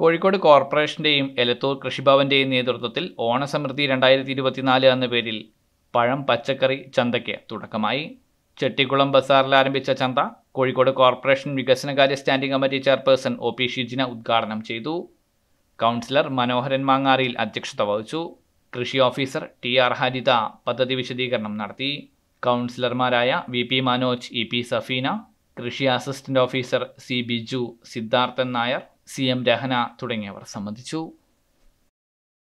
കോഴിക്കോട് കോർപ്പറേഷൻ്റെയും എലത്തൂർ കൃഷിഭവൻ്റെയും നേതൃത്വത്തിൽ ഓണസമൃദ്ധി രണ്ടായിരത്തി ഇരുപത്തിനാല് എന്ന പേരിൽ പഴം പച്ചക്കറി ചന്തയ്ക്ക് തുടക്കമായി ചെട്ടിക്കുളം ബസാറിൽ ആരംഭിച്ച ചന്ത കോഴിക്കോട് കോർപ്പറേഷൻ വികസനകാര്യ standing committee chairperson O P Shijina ഉദ്ഘാടനം ചെയ്തു കൗൺസിലർ മനോഹരൻ മാങ്ങാറിയിൽ അധ്യക്ഷത വഹിച്ചു കൃഷി ഓഫീസർ ടി ആർ ഹരിത പദ്ധതി വിശദീകരണം നടത്തി കൗൺസിലർമാരായ V P Manoj E P Safeena കൃഷി assistant officer C Biju Siddharthan Nair C M Rahana തുടങ്ങിയവർ സംബന്ധിച്ചു